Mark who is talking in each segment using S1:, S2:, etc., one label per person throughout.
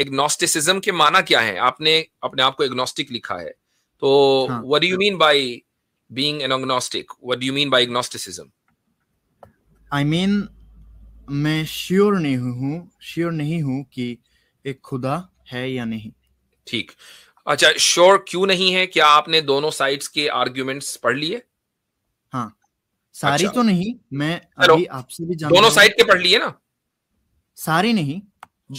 S1: Agnosticism के माना क्या है आपने अपने आप को एग्नोस्टिक लिखा है तो what do you mean by being an agnostic what do you mean by agnosticism
S2: I mean मैं श्योर नहीं हूं श्योर नहीं हूं कि एक खुदा है या नहीं
S1: ठीक अच्छा श्योर क्यों नहीं है क्या आपने दोनों साइड्स के आर्ग्यूमेंट्स पढ़ लिए
S2: हाँ सारी अच्छा। तो नहीं मैं अभी आपसे भी दोनों साइड के पढ़ लिए ना सारी नहीं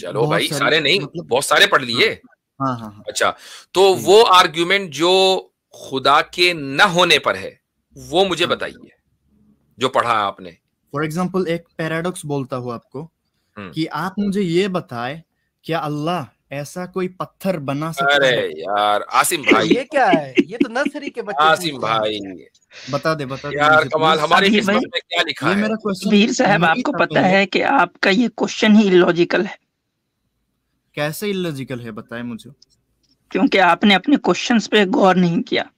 S1: चलो भाई सारे, सारे नहीं मतलब बहुत सारे पढ़ लिए हाँ, हाँ, हाँ, हाँ। अच्छा तो वो आर्ग्यूमेंट जो खुदा के न होने पर है वो मुझे हाँ। बताइए जो पढ़ा आपने
S2: फॉर एग्जाम्पल एक पैराडॉक्स बोलता हूँ आपको हम्म। कि आप मुझे ये बताए क्या अल्लाह ऐसा कोई पत्थर बना सकता अरे
S1: यार आसिम भाई ये क्या है ये तो नर्सरी के बच्चे आसिम भाई बता दे बता दे यार कमाल हमारे किस्मत में क्या लिखा है
S2: मेरा
S3: क्वेश्चन वीर साहब आपको पता तो है कि आपका ये क्वेश्चन ही इलॉजिकल है कैसे इलॉजिकल है बताएं मुझे क्योंकि आपने अपने क्वेश्चंस पे गौर नहीं किया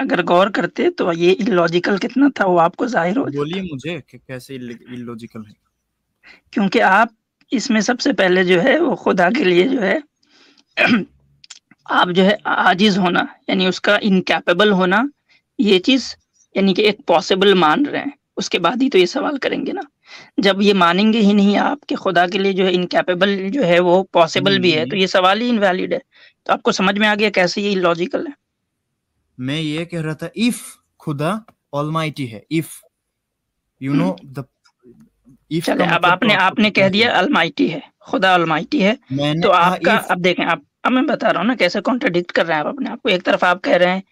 S3: अगर गौर करते तो ये इलॉजिकल कितना था वो आपको जाहिर हो बोलिए मुझे कि कैसे
S2: इलॉजिकल है
S3: क्योंकि आप इसमें सबसे पहले जो है वो खुदा के लिए जो है आप जो है आजिज होना यानी उसका इनकेपेबल होना ये चीज यानी कि एक पॉसिबल मान रहे हैं उसके बाद ही तो ये सवाल करेंगे ना जब ये मानेंगे ही नहीं आप कि खुदा के लिए जो है इनकेपेबल जो है वो पॉसिबल भी है तो ये हम्म। सवाल ही इनवैलिड है तो आपको समझ में आ गया कैसे ये लॉजिकल है
S2: मैं ये कह रहा था इफ खुदा ऑलमाइटी है if you know the
S3: if चले अब मतलब आपने तो आपने कह दिया अलमाइटी है खुदा अलमाइटी है तो आपका अब देखें आप अब मैं बता रहा हूँ ना कैसे कॉन्ट्रडिक्ट कर रहे हैं आप अपने आपको एक तरफ आप कह रहे हैं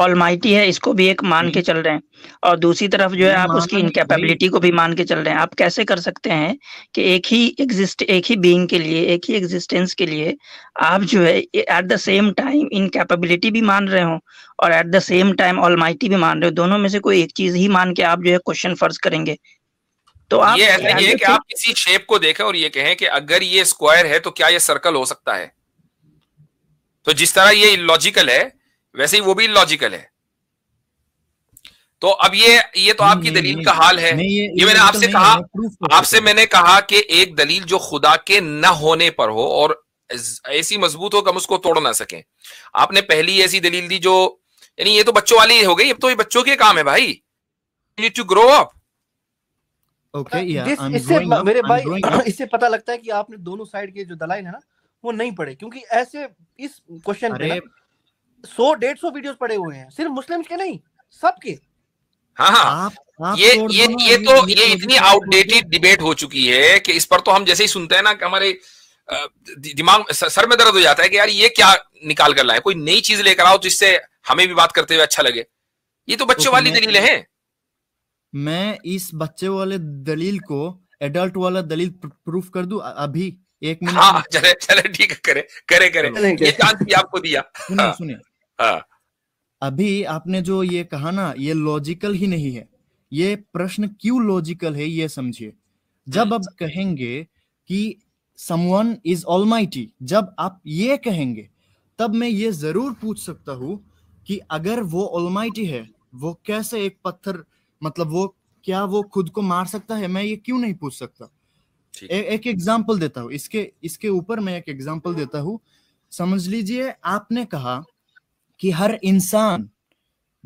S3: ऑलमाइटी है इसको भी एक मान के चल रहे हैं और दूसरी तरफ जो है आप उसकी इनकेपेबिलिटी को भी मान के चल रहे हैं आप कैसे कर सकते हैं कि एक ही एग्जिस्ट एक ही बीइंग के लिए एक ही एग्जिस्टेंस के लिए आप जो है at the same time incapability भी मान रहे हो और at the same time almighty भी मान रहे हो दोनों में से कोई एक चीज ही मान के आप जो है क्वेश्चन फर्ज करेंगे
S1: तो आप ये ऐसा ही है कि आप किसी शेप को देखें और ये कहें कि अगर ये स्क्वायर है तो क्या ये सर्कल हो सकता है तो जिस तरह ये लॉजिकल है वैसे ही वो भी लॉजिकल है तो अब ये ये तो आपकी दलील का हाल है नहीं, ये, ये मैंने तो आपसे कहा आपसे मैंने कहा कि एक दलील जो खुदा के न होने पर हो और ऐसी मजबूत हो कि हम उसको तोड़ ना सके आपने पहली ऐसी दलील दी जो यानी ये तो बच्चों वाली हो गई अब तो ये बच्चों के काम है भाई need to grow up
S2: okay इससे मेरे भाई
S4: इससे पता लगता है कि आपने दोनों साइड के जो दलाइन है ना वो नहीं पढ़े क्योंकि ऐसे इस क्वेश्चन पे सौ डेढ़ सौ वीडियोस पड़े हुए हैं सिर्फ मुस्लिम्स के नहीं सबके हाँ हाँ ये तो- ये ये तो ये इतनी
S1: आउटडेटेड डिबेट हो चुकी है कि इस पर तो हम जैसे ही सुनते हैं ना कि हमारे दिमाग सर में दर्द हो जाता है कि यार ये क्या निकाल कर लाए कोई नई चीज लेकर आओ जिससे हमें भी बात करते हुए अच्छा लगे ये तो बच्चों तो वाली दलील है
S2: मैं इस बच्चे वाले दलील को एडल्ट वाला दलील प्रूफ कर दू अभी एक मिनट हाँ
S1: चले चले ठीक है करे करे करे ये चांस भी आपको दिया सुनिए हाँ। हाँ।
S2: अभी आपने जो ये कहा ना ये लॉजिकल ही नहीं है ये प्रश्न क्यों लॉजिकल है ये समझिए जब हम्म। आप कहेंगे कि समवन इज ऑलमाइटी जब आप ये कहेंगे तब मैं ये जरूर पूछ सकता हूँ कि अगर वो ऑलमाइटी है वो कैसे एक पत्थर मतलब वो क्या वो खुद को मार सकता है मैं ये क्यों नहीं पूछ सकता ए, एक एग्जाम्पल देता हूँ इसके इसके ऊपर मैं एक एग्जाम्पल देता हूँ समझ लीजिए आपने कहा कि हर इंसान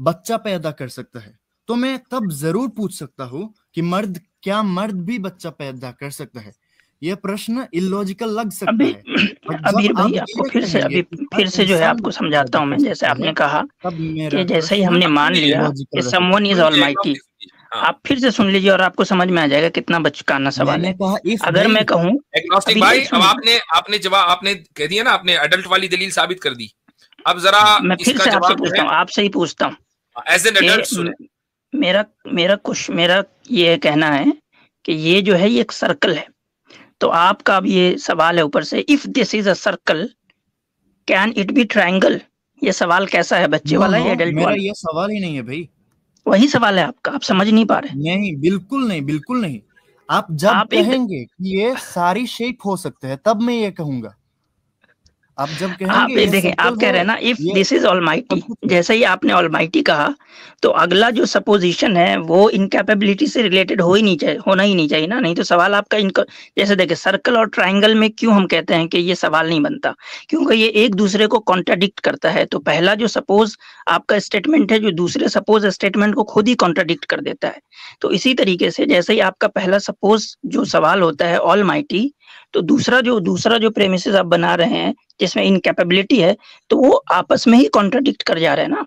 S2: बच्चा पैदा कर सकता है तो मैं तब जरूर पूछ सकता हूं कि मर्द क्या मर्द भी बच्चा पैदा कर सकता है यह प्रश्न इलॉजिकल लग सकता अभी, है अभी अभी आपको फिर से अभी फिर से जो है आपको समझाता हूँ मैं जैसे आपने कहा कि
S3: जैसे ही हमने मान लिया कि समवन इज ऑल माइटी आप फिर से सुन लीजिए और आपको समझ में आ जाएगा कितना बचकाना सवाल है अगर मैं कहूँ भाई अब
S1: आपने आपने जवाब आपने कह दिया ना आपने अडल्ट वाली दलील साबित कर दी अब जरा मैं फिर से आपसे पूछता हूँ
S3: आपसे ही पूछता
S1: हूँ
S3: मेरा मेरा कुछ मेरा ये कहना है कि ये जो है ये एक सर्कल है तो आपका अब ये सवाल है ऊपर से if this is a circle can it be triangle ये सवाल कैसा है बच्चे वाला है एडल्ट वाला ये
S2: सवाल ही नहीं है भाई वही सवाल है आपका आप समझ नहीं पा रहे नहीं बिल्कुल नहीं बिल्कुल नहीं आप जब आप कहेंगे कि ये सारी शेप हो सकते हैं तब मैं ये कहूंगा
S3: आप जब आप देखें आप कह रहे हैं ना if this is almighty जैसे ही आपने ऑल माइटी कहा तो अगला जो सपोजिशन है वो इनकेपेबिलिटी से रिलेटेड हो ही नहीं चाहिए होना ही नहीं चाहिए ना नहीं तो सवाल आपका इनको जैसे देखें सर्कल और ट्राइंगल में क्यों हम कहते हैं कि ये सवाल नहीं बनता क्योंकि ये एक दूसरे को कॉन्ट्राडिक्ट करता है तो पहला जो सपोज आपका स्टेटमेंट है जो दूसरे सपोज स्टेटमेंट को खुद ही कॉन्ट्राडिक्ट कर देता है तो इसी तरीके से जैसे ही आपका पहला सपोज जो सवाल होता है ऑल तो दूसरा जो दूसरा जो प्रेमिस आप बना रहे हैं जिसमें इनकेपेबिलिटी है तो वो आपस में ही कॉन्ट्राडिक्ट कर जा रहे हैं ना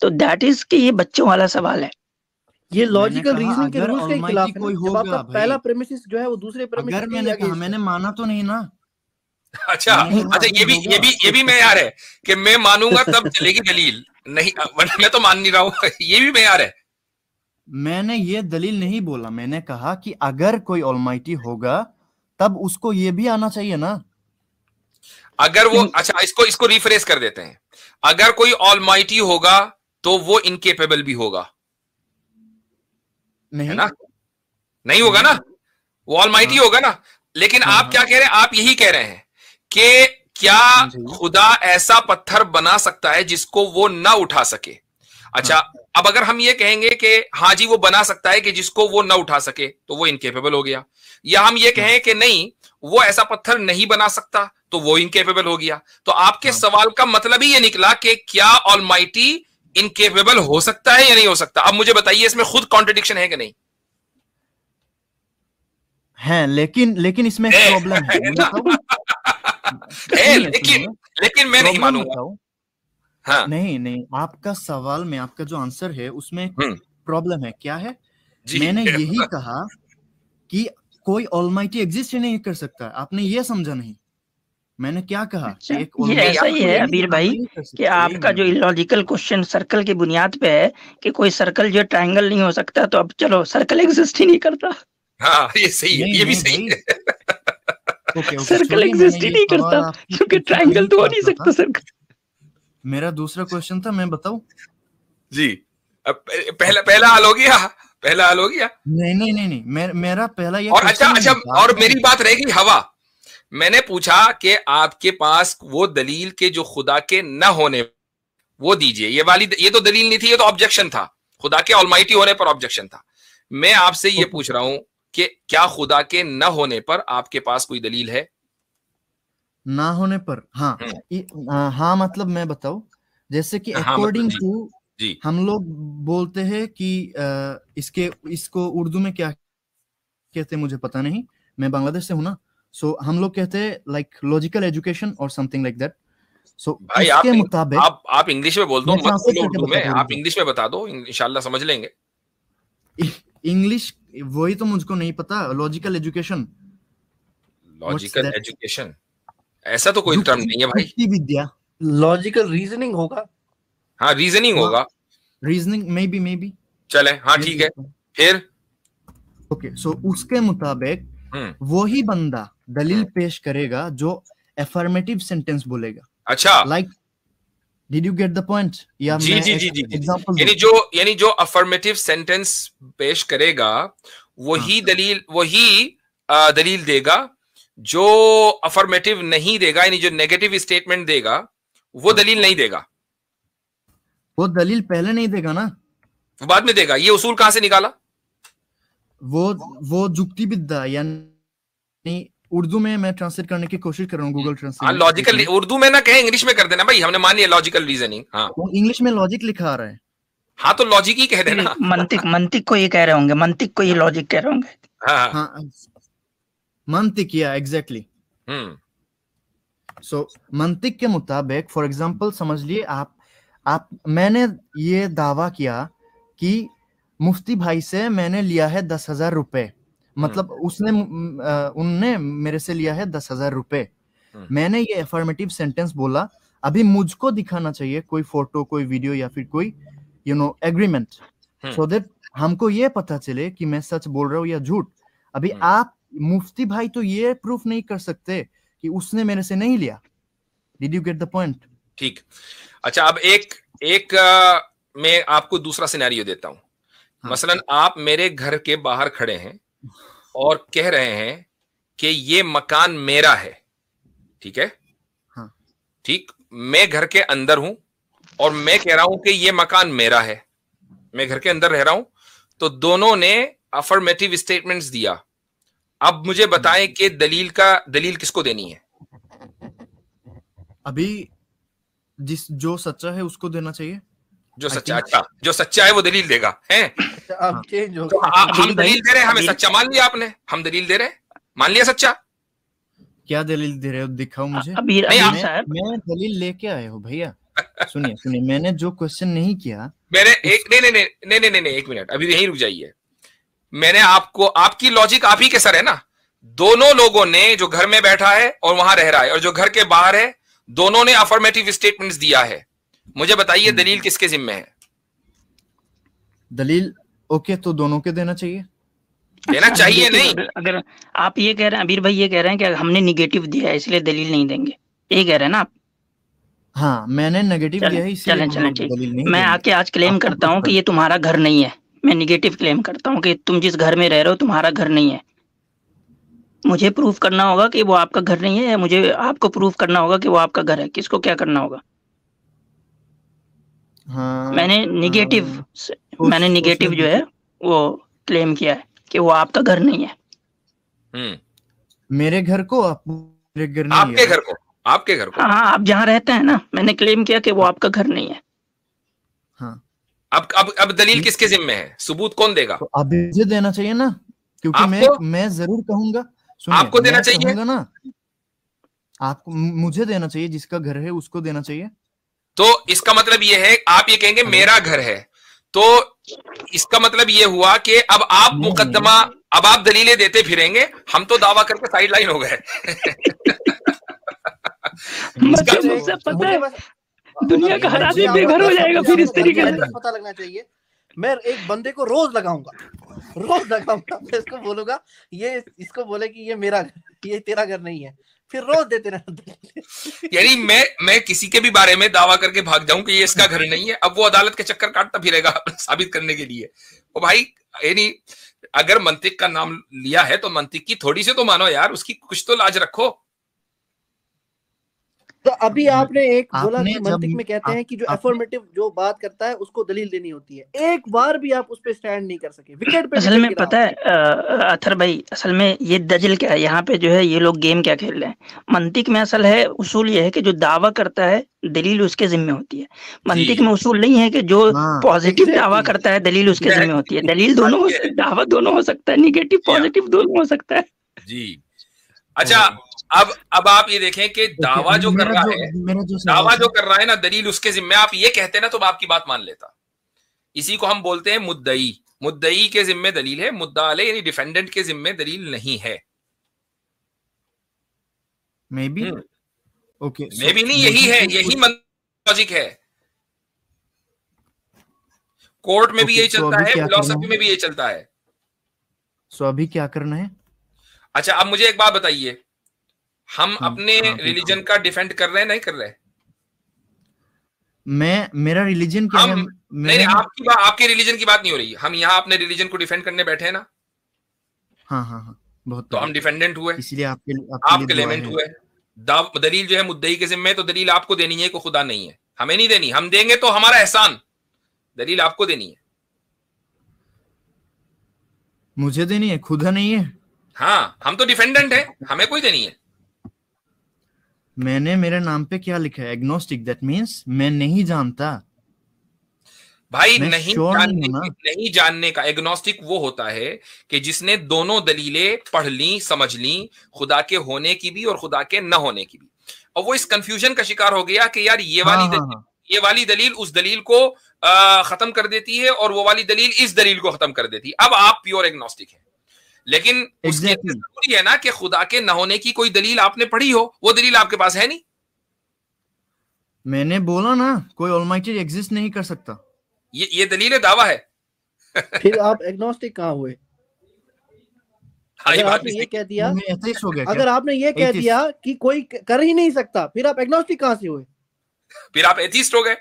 S3: तो दैट इज कि ये बच्चों वाला सवाल है ये लॉजिकल रीजन के रूल्स के खिलाफ कोई हो होगा पहला प्रीमिसिस जो
S2: है वो दूसरे
S4: प्रीमिसिस
S3: अगर मैंने कहा मैंने माना तो नहीं ना
S1: अच्छा अच्छा ये भी ये भी ये भी मैं यार है कि मैं मानूंगा तब चलेगी दलील नहीं मैं तो मान नहीं रहा हूँ ये भी मैं यार है
S2: मैंने ये दलील नहीं बोला मैंने कहा कि अगर कोई ऑलमाइटी होगा तब उसको ये भी आना चाहिए ना
S1: अगर वो हम्म। अच्छा इसको इसको रिफ्रेस कर देते हैं अगर कोई माइटी होगा तो वो इनकेपेबल भी होगा नहीं ना नहीं होगा ना वो ऑलमाइटी हाँ। होगा ना लेकिन हाँ, आप हाँ। क्या कह रहे हैं आप यही कह रहे हैं कि क्या खुदा ऐसा पत्थर बना सकता है जिसको वो ना उठा सके अच्छा अब अगर हम ये कहेंगे कि हाँ जी वो बना सकता है कि जिसको वो ना उठा सके तो वो इनकेपेबल हो गया या हम ये कहें कि नहीं वो ऐसा पत्थर नहीं बना सकता तो वो इनकेपेबल हो गया तो आपके हाँ। सवाल का मतलब ही ये निकला कि क्या ऑल माइटी इनकेपेबल हो सकता है या नहीं हो सकता अब मुझे बताइए इसमें खुद कॉन्ट्रडिक्शन है कि नहीं
S2: है लेकिन लेकिन इसमें प्रॉब्लम है, है तो लेकिन लेकिन मैं नहीं मानूंगा हाँ। नहीं नहीं आपका सवाल में आपका जो आंसर है उसमें प्रॉब्लम हम्म। है क्या है मैंने यही कहा कि कोई ऑलमाइटी एग्जिस्ट ही नहीं कर सकता आपने ये समझा नहीं मैंने क्या
S3: कहा अच्छा। ये ऐसा ही है अबीर भाई कि आपका जो इलॉजिकल क्वेश्चन सर्कल के बुनियाद पे है कि कोई सर्कल जो ट्रायंगल नहीं हो सकता तो अब चलो सर्कल एग्जिस्ट ही नहीं करता
S1: हाँ ये सही है ये भी सही है सर्कल एग्जिस्ट ही नहीं करता क्योंकि ट्रायंगल तो हो नहीं सकता सर्कल
S2: मेरा दूसरा क्वेश्चन था मैं बताऊं
S1: जी अब पहला पहला हाल हो गया पहला हाल हो गया
S2: नहीं नहीं नहीं नहीं मेरा पहला ये और अच्छा अच्छा और मेरी
S1: बात रहेगी हवा मैंने पूछा कि आपके पास वो दलील के जो खुदा के न होने वो दीजिए ये वाली ये तो दलील नहीं थी ये तो ऑब्जेक्शन था खुदा के ऑलमाइटी होने पर ऑब्जेक्शन था मैं आपसे ये पूछ रहा हूं कि क्या खुदा के न होने पर आपके पास कोई दलील है
S2: ना होने पर हाँ हम्म। हाँ मतलब मैं बताऊ जैसे कि अकॉर्डिंग हाँ, टू मतलब जी हम लोग बोलते हैं कि इसके इसको उर्दू में क्या कहते मुझे पता नहीं मैं बांग्लादेश से हूं ना सो so, हम लोग कहते हैं लाइक लॉजिकल एजुकेशन और समथिंग लाइक दैट सो भाई आप मुताबिक आप आप इंग्लिश में बोल दो मत उर्दू में आप
S1: इंग्लिश में बता दो इंशाल्लाह समझ लेंगे
S2: इंग्लिश वही तो मुझको नहीं पता लॉजिकल एजुकेशन
S1: लॉजिकल एजुकेशन ऐसा तो कोई टर्म नहीं है भाई
S2: विद्या लॉजिकल रीजनिंग होगा
S1: हाँ रीजनिंग हाँ। होगा reasoning maybe maybe चले हाँ ठीक है फिर
S2: ओके सो उसके मुताबिक हम्म। वही बंदा दलील हाँ। पेश करेगा जो एफर्मेटिव सेंटेंस बोलेगा
S1: अच्छा like did
S2: you get the point या जी जी जी जी
S1: एग्जांपल यानी जो यानी जो अफर्मेटिव सेंटेंस पेश करेगा वही हाँ. दलील वही दलील देगा जो अफर्मेटिव नहीं देगा यानी जो नेगेटिव स्टेटमेंट देगा वो हाँ। दलील नहीं देगा
S2: वो दलील पहले नहीं देगा ना
S1: वो बाद में देगा ये उसूल कहां से निकाला
S2: वो वो जुक्ति विद्या यानी उर्दू में मैं ट्रांसलेट करने की कोशिश कर रहा हूँ गूगल ट्रांसलेट लॉजिकल
S1: उर्दू में ना कहें इंग्लिश में कर देना भाई हमने मान लिया लॉजिकल रीजनिंग हाँ
S3: इंग्लिश में लॉजिक लिखा आ रहा है
S1: हाँ तो लॉजिक ही कह देना
S3: मंतिक मंतिक को ये कह रहे होंगे मंतिक को ये लॉजिक कह रहे होंगे
S1: हाँ, हाँ। हाँ,
S3: मंतिक या एग्जैक्टली
S1: हम्म। सो
S2: मंतिक के मुताबिक फॉर एग्जांपल समझ लिए आप आप मैंने ये दावा किया कि मुफ्ती भाई से मैंने लिया है दस हजार रुपए हम्म। मतलब उसने उनने मेरे से लिया है दस हजार रुपए हम्म। मैंने ये अफर्मेटिव सेंटेंस बोला अभी मुझको दिखाना चाहिए कोई फोटो कोई वीडियो या फिर कोई you know agreement so that हमको ये पता चले कि मैं सच बोल रहा हूँ या झूठ अभी हम्म। आप मुफ्ती भाई तो ये प्रूफ नहीं कर सकते कि उसने मेरे से नहीं लिया did you get the point
S1: ठीक अच्छा अब एक एक आ, मैं आपको दूसरा सिनेरियो देता हूं हाँ. मसलन आप मेरे घर के बाहर खड़े हैं और कह रहे हैं कि ये मकान मेरा है ठीक है हाँ। ठीक मैं घर के अंदर हूं और मैं कह रहा हूं कि ये मकान मेरा है मैं घर के अंदर रह रहा हूं तो दोनों ने अफर्मेटिव स्टेटमेंट्स दिया अब मुझे बताएं कि दलील का दलील किसको देनी है
S2: अभी जिस जो सच्चा है उसको देना चाहिए
S1: जो सच्चा अच्छा जो सच्चा है वो दलील देगा है
S2: चेंज हो
S1: हम दलील दे रहे हैं हमें सच्चा मान लिया आपने हम दलील दे रहे हैं मान लिया सच्चा
S2: क्या दलील दे रहे हो दिखाओ मुझे अबीर, नहीं, मैं, मैं दलील लेके आए हो भैया सुनिए सुनिए मैंने जो क्वेश्चन नहीं किया
S1: मैंने एक नहीं नहीं नहीं नहीं नहीं एक मिनट अभी यहीं रुक जाइए मैंने आपको आपकी लॉजिक आप ही के सर है ना दोनों लोगों ने जो घर में बैठा है और वहां रह रहा है और जो घर के बाहर है दोनों ने अफर्मेटिव स्टेटमेंट्स दिया है मुझे बताइए हम्म। दलील किसके जिम्मे है
S2: दलील ओके तो दोनों के देना चाहिए
S1: देना चाहिए
S3: नहीं अगर आप ये कह रहे हैं अबीर भाई ये कह रहे हैं कि हमने निगेटिव दिया है इसलिए दलील नहीं देंगे ये कह रहे हैं ना आप
S2: हाँ मैंने नेगेटिव दिया है चलें चलें ठीक मैं आके
S3: आज क्लेम करता हूँ कि ये तुम्हारा घर नहीं है मैं निगेटिव क्लेम करता हूँ कि तुम जिस घर में रह रहे हो तुम्हारा घर नहीं है मुझे प्रूफ करना होगा कि वो आपका घर नहीं है या मुझे आपको प्रूफ करना होगा कि वो आपका घर है किसको क्या करना होगा मैंने निगेटिव हाँ, मैंने हाँ। निगेटिव जो है वो क्लेम किया है कि वो आपका घर नहीं है
S1: हम्म।
S3: मेरे घर को आप
S1: मेरे घर नहीं आपके घर को आपके घर को हाँ,
S3: हाँ आप जहाँ रहते हैं ना मैंने क्लेम किया कि वो आपका घर नहीं है
S1: हाँ अब अब अब दलील किसके जिम्मे है सबूत कौन देगा तो
S3: अब मुझे देना चाहिए ना
S1: क्योंकि मैं
S2: मैं जरूर कहूंगा आपको देना चाहिए ना आपको मुझे देना चाहिए जिसका घर है उसको देना चाहिए
S1: तो इसका मतलब यह है आप ये कहेंगे हम्म। मेरा घर है तो इसका मतलब यह हुआ कि अब आप मुकदमा अब आप दलीलें देते फिरेंगे हम तो दावा करके साइड लाइन हो गए
S4: दुनिया का हर आदमी बेघर हो जाएगा फिर इस तरीके से पता लगना चाहिए मैं एक बंदे को रोज लगाऊंगा रोज लगाऊंगा मैं इसको बोलूंगा ये इसको बोले कि ये मेरा ये तेरा घर नहीं है फिर रोज देते रहते
S1: यानी मैं मैं किसी के भी बारे में दावा करके भाग जाऊं कि ये इसका घर नहीं है अब वो अदालत के चक्कर काटता फिरेगा साबित करने के लिए ओ तो भाई यानी अगर मंतिक का नाम लिया है तो मंतिक की थोड़ी सी तो मानो यार उसकी कुछ तो लाज रखो
S4: तो अभी आपने एक बोला कि मंतिक में कहते हैं कि जो एफर्मेटिव जो बात करता है उसको दलील देनी होती है एक बार भी आप उस पर स्टैंड नहीं कर सके
S3: विकेट पे असल में पता है अथर भाई असल में ये दजल क्या है यहाँ पे जो है ये लोग गेम क्या खेल रहे हैं मंतिक में असल है उसूल ये है कि जो दावा करता है दलील उसके जिम्मे होती है मंतिक में उसूल नहीं है कि जो पॉजिटिव हाँ, दावा करता है दलील उसके जिम्मे होती है दलील दोनों दावा दोनों हो सकता है निगेटिव पॉजिटिव दोनों हो सकता है
S1: जी अच्छा अब अब आप ये देखें कि दावा जो कर रहा है दावा जो कर रहा है ना दलील उसके जिम्मे आप ये कहते ना तो आपकी बात मान लेता इसी को हम बोलते हैं मुद्दई मुद्दई के जिम्मे दलील है मुद्दा यानी डिफेंडेंट के जिम्मे दलील नहीं है maybe okay maybe नहीं यही है यही लॉजिक है कोर्ट में भी यही चलता है फिलोसफी में भी यही चलता है
S2: सो अभी क्या करना है
S1: अच्छा अब मुझे एक बात बताइए हम हाँ, अपने रिलीजन हाँ, का डिफेंड कर रहे हैं नहीं कर रहे
S2: मैं मेरा रिलीजन क्या हम, है
S1: मेरे... नहीं आपकी बात आपके रिलीजन की बात नहीं हो रही हम यहाँ अपने रिलीजन को डिफेंड करने बैठे हैं ना हाँ हाँ हाँ बहुत तो हम डिफेंडेंट हुए इसलिए आपके आपके, क्लेमेंट हुए दलील जो है मुद्दई के जिम्मे तो दलील आपको देनी है को खुदा नहीं है हमें नहीं देनी हम देंगे तो हमारा एहसान दलील आपको देनी है
S2: मुझे देनी है खुदा नहीं है
S1: हाँ हम तो डिफेंडेंट है हमें कोई देनी है
S2: मैंने मेरे नाम पे क्या लिखा है एग्नोस्टिक दैट मींस मैं नहीं जानता
S1: भाई नहीं जानने, नहीं, नहीं जानने का एग्नोस्टिक वो होता है कि जिसने दोनों दलीलें पढ़ ली समझ ली खुदा के होने की भी और खुदा के न होने की भी और वो इस कंफ्यूजन का शिकार हो गया कि यार ये वाली हाँ, हाँ दलील हाँ, ये वाली दलील उस दलील को खत्म कर देती है और वो वाली दलील इस दलील को खत्म कर देती है अब आप प्योर एग्नोस्टिक है लेकिन exactly. उसके जरूरी है ना कि खुदा के न होने की कोई दलील आपने पढ़ी हो वो दलील आपके पास है नहीं
S2: मैंने बोला ना कोई ऑलमाइटी एग्जिस्ट नहीं कर सकता
S1: ये ये दलील दावा है
S2: फिर आप एग्नोस्टिक कहा हुए
S1: हाँ, अगर आपने ये कह दिया
S4: अगर आपने ये कह दिया कि कोई कर ही नहीं सकता फिर आप
S1: एग्नोस्टिक कहाँ से हुए फिर आप एथिस्ट हो गए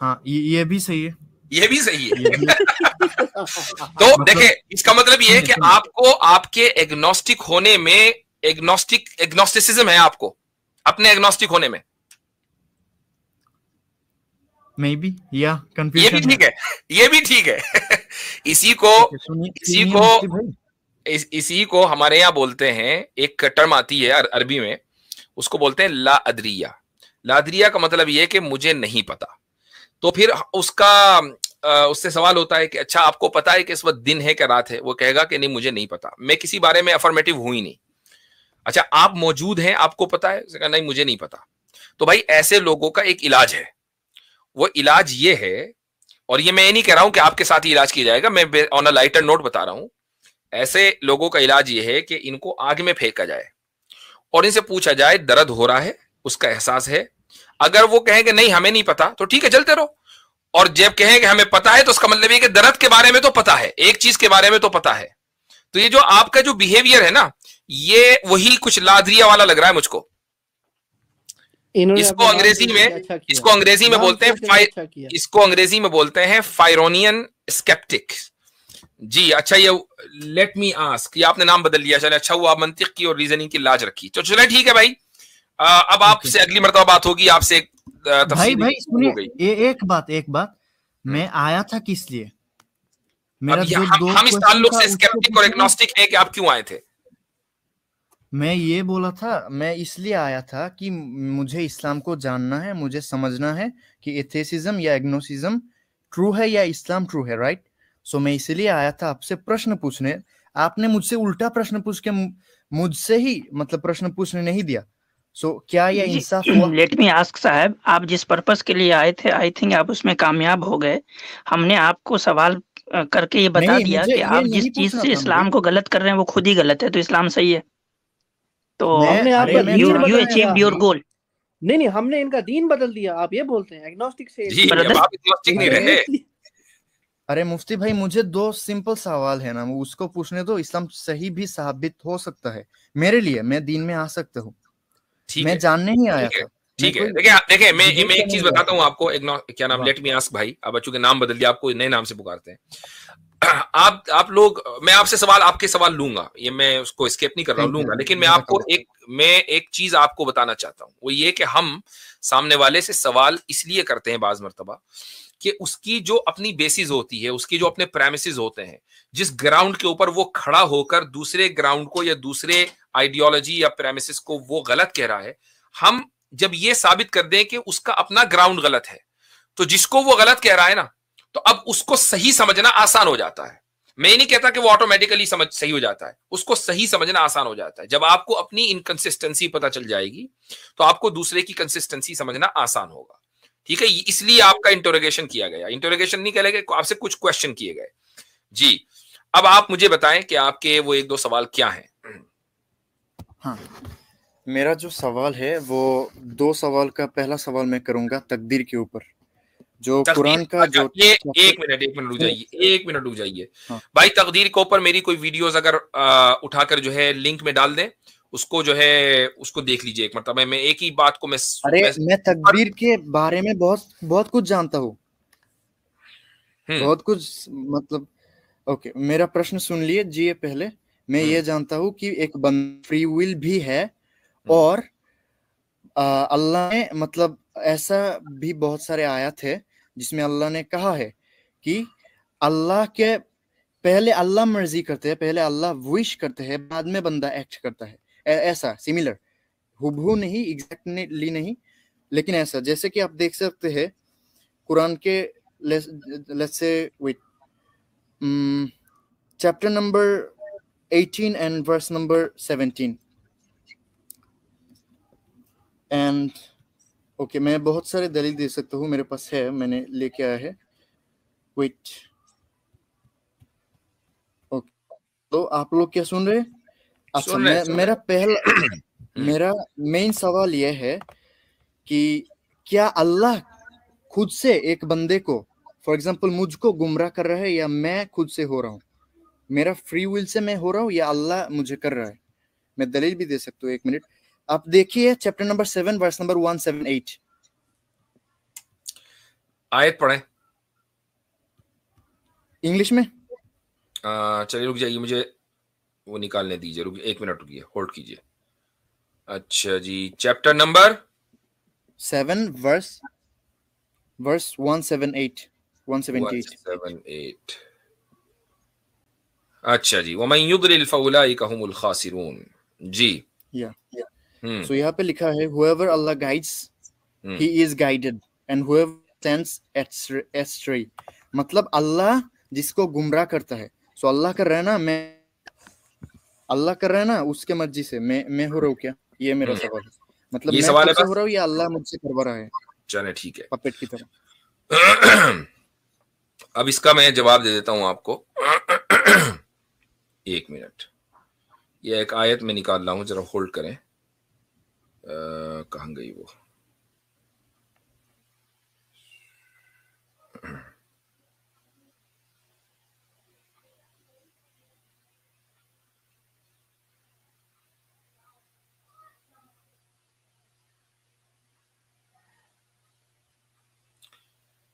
S2: हाँ ये, ये भी सही है
S1: ये भी सही है तो मतलब देखे इसका मतलब ये है कि आपको आपके एग्नोस्टिक होने में एग्नोस्टिक एग्नोस्टिसिज्म है आपको अपने एग्नोस्टिक होने में Maybe, yeah, या ये भी ठीक है ये भी ठीक है इसी को इसी को इस, इसी को हमारे यहाँ बोलते हैं एक टर्म आती है अरबी में उसको बोलते हैं ला अदरिया ला अदरिया का मतलब ये कि मुझे नहीं पता तो फिर उसका उससे सवाल होता है कि अच्छा आपको पता है कि इस वक्त दिन है क्या रात है वो कहेगा कि नहीं मुझे नहीं पता मैं किसी बारे में अफर्मेटिव हूं ही नहीं अच्छा आप मौजूद हैं आपको पता है कहा नहीं मुझे नहीं पता तो भाई ऐसे लोगों का एक इलाज है वो इलाज ये है और ये मैं ये नहीं कह रहा हूं कि आपके साथ ही इलाज किया जाएगा मैं ऑन अ लाइटर नोट बता रहा हूं ऐसे लोगों का इलाज ये है कि इनको आग में फेंका जाए और इनसे पूछा जाए दर्द हो रहा है उसका एहसास है अगर वो कहें कि नहीं हमें नहीं पता तो ठीक है चलते रहो और जब कहें कि हमें पता है तो उसका मतलब ये कि दर्द के बारे में तो पता है एक चीज के बारे में तो पता है तो ये जो आपका जो बिहेवियर है ना ये वही कुछ लादरिया वाला लग रहा है मुझको
S4: अच्छा इसको अंग्रेजी में अच्छा इसको अंग्रेजी में बोलते हैं अच्छा
S1: इसको अंग्रेजी में बोलते हैं फायरोनियन स्केप्टिक जी अच्छा ये लेट मी आस्क ये आपने नाम बदल लिया चले अच्छा हुआ मंतिक की और रीजनिंग की लाज रखी तो चले ठीक है भाई अब आपसे अगली मरतबा बात होगी आपसे भाई भाई सुनिए
S2: एक बात एक बात हम्म। मैं आया था किस लिए मेरा जो हम, हम इस ताल्लुक से स्केप्टिक
S1: और एग्नोस्टिक है कि आप क्यों आए थे
S2: मैं ये बोला था मैं इसलिए आया था कि मुझे इस्लाम को जानना है मुझे समझना है कि एथेसिज्म या एग्नोसिज्म ट्रू है या इस्लाम ट्रू है राइट सो मैं इसलिए आया था आपसे प्रश्न पूछने आपने मुझसे उल्टा प्रश्न पूछ के मुझसे ही मतलब प्रश्न पूछने नहीं दिया सो so, क्या यह इंसाफ
S3: हुआ लेट मी आस्क साहब आप जिस पर्पस के लिए आए थे आई थिंक आप उसमें कामयाब हो गए हमने आपको सवाल करके ये बता दिया कि आप जिस चीज से इस्लाम को गलत कर रहे हैं वो खुद ही गलत है तो इस्लाम सही है तो यू अचीव योर गोल
S2: नहीं नहीं हमने इनका दीन बदल दिया आप ये बोलते
S4: हैं एग्नोस्टिक से एग्नोस्टिक नहीं रहे
S2: अरे मुफ्ती भाई मुझे दो सिंपल सवाल है ना उसको पूछने दो इस्लाम सही भी साबित हो सकता है मेरे लिए मैं दीन में आ सकता हूँ ठीक मैं जानने ही आया
S1: था ठीक है देखिए देखिए मैं मैं एक चीज बताता हूँ आपको एक क्या नाम हाँ। लेट मी आस्क भाई अब बच्चों के नाम बदल दिया आपको नए नाम से पुकारते हैं आप आप लोग मैं आपसे सवाल आपके सवाल लूंगा ये मैं उसको स्केप नहीं कर रहा हूँ लूंगा लेकिन मैं आपको एक मैं एक चीज आपको बताना चाहता हूँ वो ये कि हम सामने वाले से सवाल इसलिए करते हैं बाज मरतबा कि उसकी जो अपनी बेसिस होती है उसकी जो अपने प्रेमिस होते हैं जिस ग्राउंड के ऊपर वो खड़ा होकर दूसरे ग्राउंड को या दूसरे आइडियोलॉजी या प्रेमिसिस को वो गलत कह रहा है हम जब ये साबित कर दें कि उसका अपना ग्राउंड गलत है तो जिसको वो गलत कह रहा है ना तो अब उसको सही समझना आसान हो जाता है मैं नहीं कहता कि वो ऑटोमेटिकली समझ सही हो जाता है उसको सही समझना आसान हो जाता है जब आपको अपनी इनकन्सिस्टेंसी पता चल जाएगी तो आपको दूसरे की कंसिस्टेंसी समझना आसान होगा ठीक है इसलिए आपका इंटोरोगेशन किया गया इंटोरोगेशन नहीं कहले आपसे कुछ क्वेश्चन किए गए जी अब आप मुझे बताएं कि आपके वो एक दो सवाल क्या हैं
S2: हाँ मेरा जो सवाल है वो दो सवाल का पहला सवाल मैं करूंगा तकदीर के ऊपर जो कुरान का अच्छा, जो ये एक मिनट
S1: एक मिनट रुक जाइए हाँ। एक मिनट रुक जाइए हाँ। भाई तकदीर के ऊपर मेरी कोई वीडियोस अगर उठाकर जो है लिंक में डाल दें उसको जो है उसको देख लीजिए एक मतलब मैं एक ही बात को मैं अरे मैं, मैं
S2: तकदीर के बारे में बहुत बहुत कुछ जानता हूँ हम्म। बहुत कुछ मतलब ओके मेरा प्रश्न सुन लिए जी पहले मैं ये हम्म। जानता हूँ कि एक बंद फ्री विल भी है हम्म। और अल्लाह ने मतलब ऐसा भी बहुत सारे आयत है जिसमें अल्लाह ने कहा है कि अल्लाह के पहले अल्लाह मर्जी करते हैं पहले अल्लाह विश करते हैं बाद में बंदा एक्ट करता है ऐसा सिमिलर हुबहू हम्म। नहीं एग्जैक्टली नहीं लेकिन ऐसा जैसे कि आप देख सकते हैं कुरान के लेट्स से wait chapter number 18 and verse number 17 and okay okay, मैं बहुत सारे दलील दे सकता हूँ मेरे पास है मैंने लेके आया है विच okay. तो आप लोग क्या सुन रहे अच्छा मैं मेरा पहला हम्म। मेरा मेन सवाल यह है कि क्या अल्लाह खुद से एक बंदे को फॉर एग्जाम्पल मुझको गुमराह कर रहा है या मैं खुद से हो रहा हूँ मेरा फ्री विल से मैं हो रहा हूँ या अल्लाह मुझे कर रहा है मैं दलील भी दे सकता हूँ एक मिनट आप देखिए chapter number seven verse number one seven eight आयत पढ़े इंग्लिश में
S1: चलिए रुक जाइए मुझे वो निकालने दीजिए रुक एक मिनट रुकिए होल्ड कीजिए अच्छा जी chapter number seven verse verse one seven eight one seven eight अच्छा जी वमयुदलिलफलासिरून जी सो हम्म।
S2: यहाँ पे लिखा है whoever Allah guides हम्म। he is guided and whoever sends astray मतलब अल्लाह जिसको गुमराह करता है सो अल्लाह कर रहा है ना मैं अल्लाह कर रहा है ना उसके मर्जी से मैं मैं हो रहा हूँ क्या ये मेरा हम्म। सवाल है मतलब ये सवाल है हो रहा हूँ या अल्लाह मुझसे करवा रहा है
S1: चले ठीक है पपेट की तरह अब इसका मैं जवाब दे देता हूँ आपको एक मिनट यह एक आयत में निकाल रहा हूँ ज़रा होल्ड करें कहा गई वो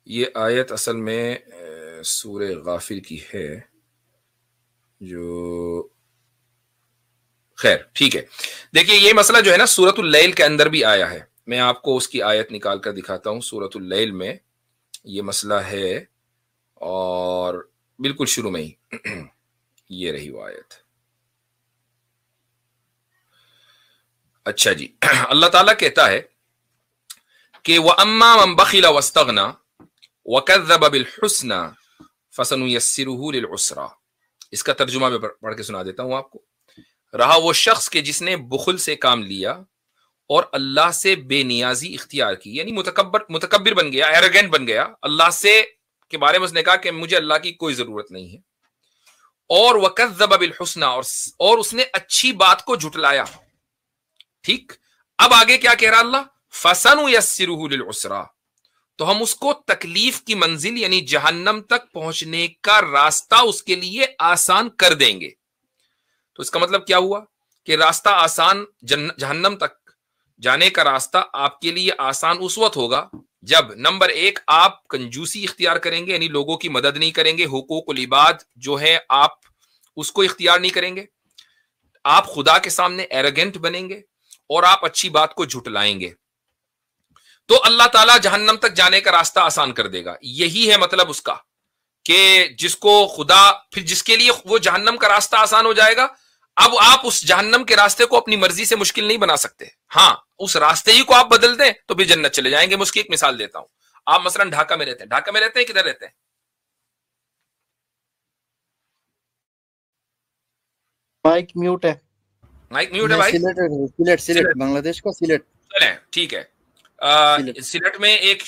S1: ये आयत असल में सूर्य गाफिर की है जो खैर ठीक है देखिए ये मसला जो है ना सूरत लैल के अंदर भी आया है मैं आपको उसकी आयत निकाल कर दिखाता हूं सूरत लैल में ये मसला है और बिल्कुल शुरू में ही ये रही वो आयत अच्छा जी अल्लाह ताला कहता है कि वह अम्मा मम बखिला वस्तना वकदबिल हसना फसन यसरहरा इसका तर्जुमा मैं पढ़ के सुना देता हूं आपको रहा वो शख्स के जिसने बुखल से काम लिया और अल्लाह से बेनियाजी इख्तियार की यानी मुतकबर मुतकबिर बन गया एरोगेंट बन गया अल्लाह से के बारे में उसने कहा कि मुझे अल्लाह की कोई जरूरत नहीं है और वक़्त बिल हुसना और, और उसने अच्छी बात को जुटलाया ठीक अब आगे क्या कह रहा अल्लाह या यसरा तो हम उसको तकलीफ की मंजिल यानी जहन्नम तक पहुंचने का रास्ता उसके लिए आसान कर देंगे तो इसका मतलब क्या हुआ कि रास्ता आसान जहन्नम तक जाने का रास्ता आपके लिए आसान उस वक्त होगा जब नंबर एक आप कंजूसी इख्तियार करेंगे यानी लोगों की मदद नहीं करेंगे हुकूक लिबाद जो है आप उसको इख्तियार नहीं करेंगे आप खुदा के सामने एरोगेंट बनेंगे और आप अच्छी बात को झुटलाएंगे तो अल्लाह ताला जहन्नम तक जाने का रास्ता आसान कर देगा यही है मतलब उसका कि जिसको खुदा फिर जिसके लिए वो जहन्नम का रास्ता आसान हो जाएगा अब आप उस जहन्नम के रास्ते को अपनी मर्जी से मुश्किल नहीं बना सकते हाँ उस रास्ते ही को आप बदल दें तो फिर जन्नत चले जाएंगे मैं उसकी एक मिसाल देता हूं आप मसलन ढाका में रहते हैं ढाका में रहते हैं किधर रहते हैं
S2: माइक
S4: म्यूट है
S1: माइक म्यूट है भाई सिलेट सिलेट, सिलेट, सिलेट
S4: बांग्लादेश का सिलेट
S1: चले ठीक है सिलट में एक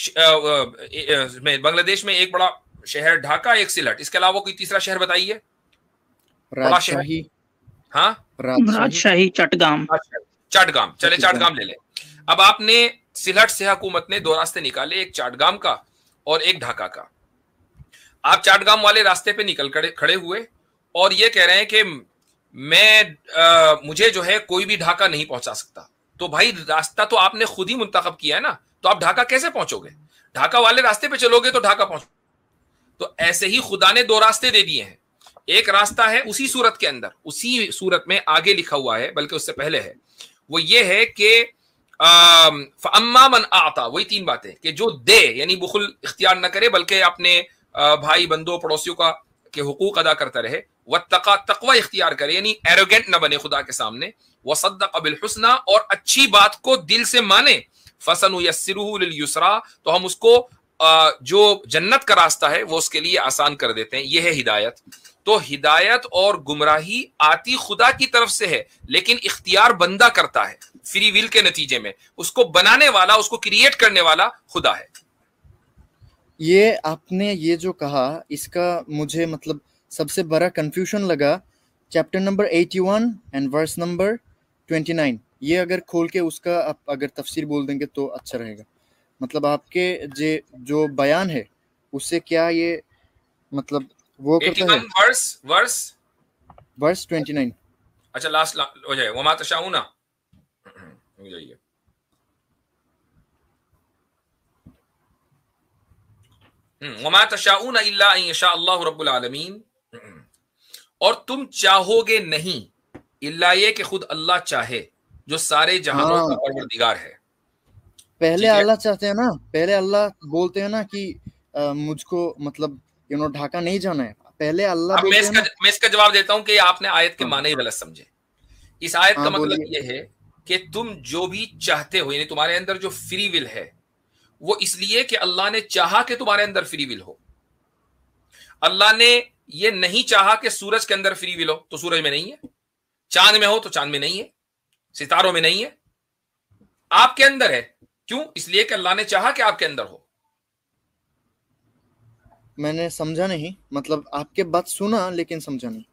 S1: बांग्लादेश में एक बड़ा शहर ढाका एक सिलट इसके अलावा कोई तीसरा शहर बताइए बड़ा हाँ
S3: राजशाही चटगाम
S1: चटगाम चले चटगाम ले ले अब आपने सिलहट से हुकूमत ने दो रास्ते निकाले एक चाटगाम का और एक ढाका का आप चाटगाम वाले रास्ते पे निकल खड़े हुए और ये कह रहे हैं कि मैं आ, मुझे जो है कोई भी ढाका नहीं पहुंचा सकता तो भाई रास्ता तो आपने खुद ही मुंतखब किया है ना तो आप ढाका कैसे पहुंचोगे ढाका वाले रास्ते पे चलोगे तो ढाका पहुंच तो ऐसे ही खुदा ने दो रास्ते दे दिए हैं एक रास्ता है उसी सूरत के अंदर उसी सूरत में आगे लिखा हुआ है बल्कि उससे पहले है वो ये है कि अम्मा मन आता वही तीन बातें कि जो दे यानी बुखुल इख्तियार ना करे बल्कि अपने भाई बंदो पड़ोसियों का के हकूक अदा करता रहे वह तका तकवा इख्तियार करे यानी एरोगेंट ना बने खुदा के सामने वसद और अच्छी बात को दिल से माने फसन यसरा तो हम उसको जो जन्नत का रास्ता है वो उसके लिए आसान कर देते हैं यह है हिदायत तो हिदायत और गुमराही आती खुदा की तरफ से है लेकिन इख्तियार बंदा करता है फ्री विल के नतीजे में उसको बनाने वाला उसको क्रिएट करने वाला खुदा है
S2: ये आपने ये जो कहा इसका मुझे मतलब सबसे बड़ा कंफ्यूजन लगा chapter number 81 and verse number twenty nine ये अगर खोल के उसका आप अगर तफसीर बोल देंगे तो अच्छा रहेगा मतलब आपके जे जो बयान है उससे क्या ये मतलब वो करता है
S1: वर्स वर्स
S2: वर्स 29
S1: अच्छा लास्ट ला, हो जाए वमा तशाउना हो जाइए हम्म, वमा तशाउना इल्ला इन अल्लाह रब्बुल आलमीन और तुम चाहोगे नहीं इल्ला ये कि खुद अल्लाह चाहे जो सारे जहानों हाँ। का परवरदिगार है
S2: पहले अल्लाह चाहते हैं ना पहले अल्लाह बोलते हैं ना कि मुझको मतलब यू नो ढाका नहीं जाना है पहले अल्लाह मैं इसका
S1: मैं इसका जवाब देता हूँ कि आपने आयत के हाँ। माने ही गलत समझे इस आयत का हाँ, मतलब ये है कि तुम जो भी चाहते हो यानी तुम्हारे अंदर जो फ्री विल है वो इसलिए कि अल्लाह ने चाहा कि तुम्हारे अंदर फ्री विल हो अल्लाह ने ये नहीं चाहा कि सूरज के अंदर फ्री विल हो तो सूरज में नहीं है चांद में हो तो चांद में नहीं है सितारों में नहीं है आपके अंदर है क्यों इसलिए कि अल्लाह ने चाहा कि आपके अंदर हो
S2: मैंने समझा नहीं मतलब आपके बात सुना लेकिन समझा नहीं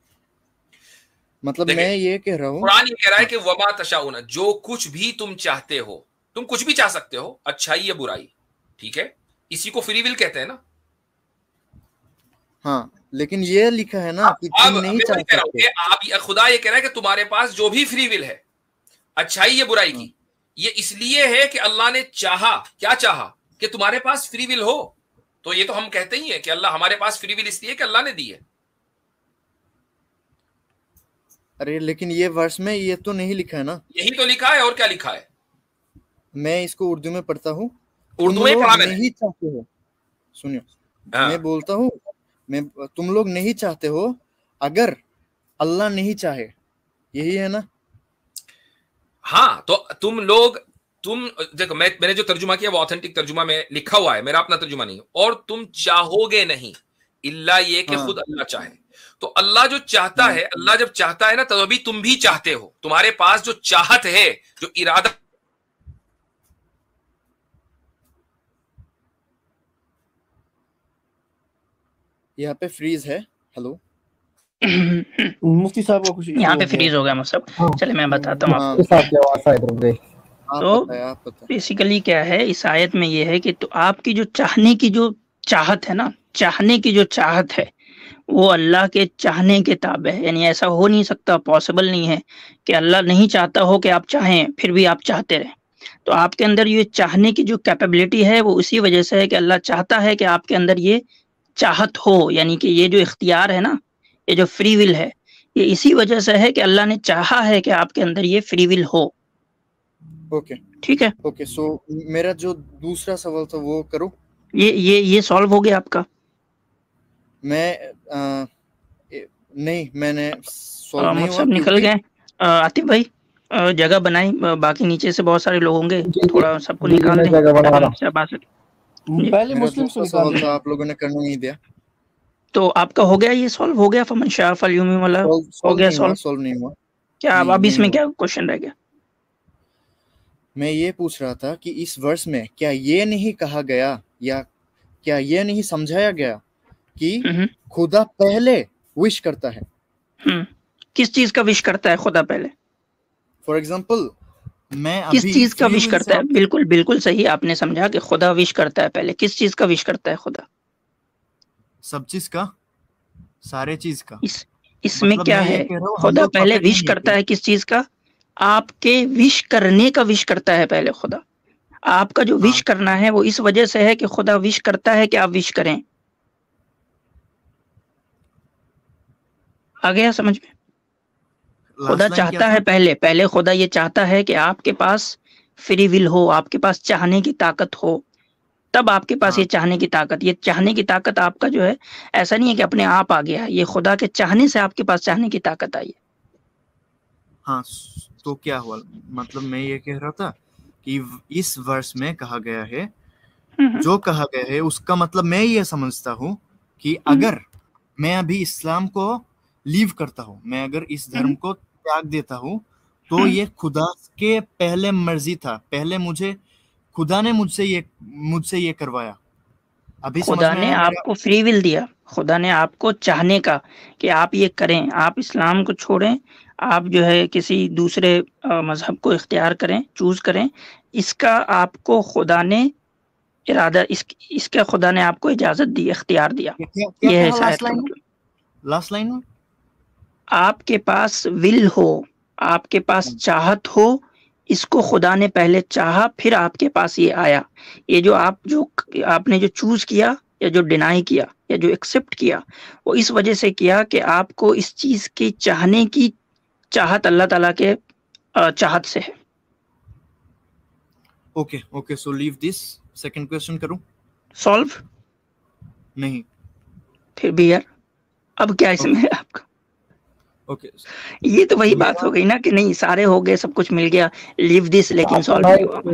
S2: मतलब मैं ये कह रहा हूं कुरान
S1: ये कह रहा है कि वबा तशाउना जो कुछ भी तुम चाहते हो तुम कुछ भी चाह सकते हो अच्छाई या बुराई ठीक है इसी को फ्री विल कहते हैं ना
S2: हाँ लेकिन ये लिखा है ना कि तुम नहीं चाहते सकते
S1: आप खुदा ये कह रहा है कि तुम्हारे पास जो भी फ्री विल है अच्छाई या बुराई की हाँ। ये इसलिए है कि अल्लाह ने चाहा क्या चाहा कि तुम्हारे पास फ्री विल हो तो ये तो हम कहते ही है कि अल्लाह हमारे पास फ्री विल इसलिए कि अल्लाह ने दी है
S2: अरे लेकिन ये वर्ष में ये तो नहीं लिखा है ना
S1: यही तो लिखा है और क्या लिखा है
S2: मैं इसको उर्दू में पढ़ता हूँ उर्दू में पढ़ा नहीं चाहते हो सुनियो हाँ। मैं बोलता हूँ मैं तुम लोग नहीं चाहते हो अगर अल्लाह नहीं चाहे यही है ना
S1: हाँ तो तुम लोग तुम देखो मैं मैंने जो तर्जुमा किया वो ऑथेंटिक तर्जुमा में लिखा हुआ है मेरा अपना तर्जुमा नहीं और तुम चाहोगे नहीं इल्ला ये कि हाँ। खुद अल्लाह चाहे तो अल्लाह जो चाहता हाँ। है अल्लाह जब चाहता है ना तभी तुम भी चाहते हो तुम्हारे पास जो चाहत है जो इरादा
S2: यहाँ पे फ्रीज है हेलो
S3: मुफ्ती साहब कुछ यहाँ पे फ्रीज हो गया मतलब हाँ। चले मैं बताता हूँ हाँ।
S4: आपको
S3: हाँ, तो बेसिकली क्या है इस आयत में ये है कि तो आपकी जो चाहने की जो चाहत है ना चाहने की जो चाहत है वो अल्लाह के चाहने के ताबे है यानी ऐसा हो नहीं सकता पॉसिबल नहीं है कि अल्लाह नहीं चाहता हो कि आप चाहें फिर भी आप चाहते रहें तो आपके अंदर ये चाहने की जो कैपेबिलिटी है वो उसी वजह से है कि अल्लाह चाहता है कि आपके अंदर ये चाहत हो यानी कि ये जो इख्तियार है ना ये जो फ्री विल है ये इसी वजह से है कि अल्लाह ने चाहा है कि आपके अंदर ये फ्री विल हो
S2: ओके ठीक है ओके सो मेरा जो दूसरा सवाल था वो करो
S3: ये ये ये सॉल्व हो गया आपका
S2: मैं आ, नहीं मैंने
S3: सॉल्व नहीं हुआ मतलब निकल गए आतिफ भाई जगह बनाई बाकी नीचे से बहुत सारे लोग होंगे थोड़ा सबको निकाल दें हम्म। पहले मुस्लिम से निकाल तो आप लोगों ने करने नहीं दिया तो आपका हो गया ये सॉल्व हो गया फमन शाह फलयूमी वाला हो गया सॉल्व सॉल्व नहीं हुआ क्या अब अब इसमें क्या क्वेश्चन रह गया
S2: मैं ये पूछ रहा था कि इस वर्ष में क्या ये नहीं कहा गया या क्या ये नहीं समझाया गया कि हम्म। खुदा पहले विश करता है
S3: हम्म। किस चीज का विश करता है खुदा पहले फॉर एग्जाम्पल
S2: मैं किस चीज का विश करता है बिल्कुल
S3: बिल्कुल सही आपने समझा कि खुदा विश करता है पहले किस चीज का विश करता है खुदा
S2: सब चीज का सारे चीज का इस
S3: इसमें मतलब क्या है खुदा पहले विश करता है किस चीज का आपके विश करने का विश करता है पहले खुदा आपका जो विश हाँ। करना है वो इस वजह से है कि खुदा विश करता है कि आप विश करें आ गया समझ में खुदा चाहता है पहले पहले खुदा ये चाहता है कि आपके पास फ्री विल हो आपके पास चाहने की ताकत हो तब आपके पास हाँ। ये चाहने की ताकत ये चाहने की ताकत आपका जो है ऐसा नहीं है कि अपने आप आ गया ये खुदा के चाहने से आपके पास चाहने की ताकत आई है
S2: हाँ तो क्या हुआ मतलब मैं ये कह रहा था कि इस वर्ष में कहा गया है जो कहा गया है उसका मतलब मैं ये समझता हूँ कि अगर मैं अभी इस्लाम को लीव करता हूँ मैं अगर इस धर्म हम्म। को त्याग देता हूँ तो हम्म। ये खुदा के पहले मर्जी था पहले मुझे खुदा ने मुझसे ये मुझसे ये करवाया अभी खुदा ने आपको फ्री विल
S3: दिया खुदा ने आपको चाहने का कि आप ये करें आप इस्लाम को छोड़ें आप जो है किसी दूसरे मजहब को इख्तियार करें चूज करें इसका आपको खुदा ने इरादा इस इसके खुदा ने आपको इजाजत दी इख्तियार दिया ये है लास्ट लाइन आपके पास विल हो आपके पास हाँ। चाहत हो इसको खुदा ने पहले चाहा फिर आपके पास ये आया ये जो आप जो आपने जो चूज किया या जो डिनाई किया या जो एक्सेप्ट किया वो इस वजह से किया कि आपको इस चीज के चाहने की चाहत अल्लाह ताला के चाहत से है
S2: okay okay so leave this second question करूं सॉल्व नहीं
S3: फिर भी यार अब क्या इसमें okay. आपका ओके ये तो वही बात हो गई ना कि नहीं सारे हो गए सब कुछ मिल गया लिव दिस लेकिन सॉल्व हाँ,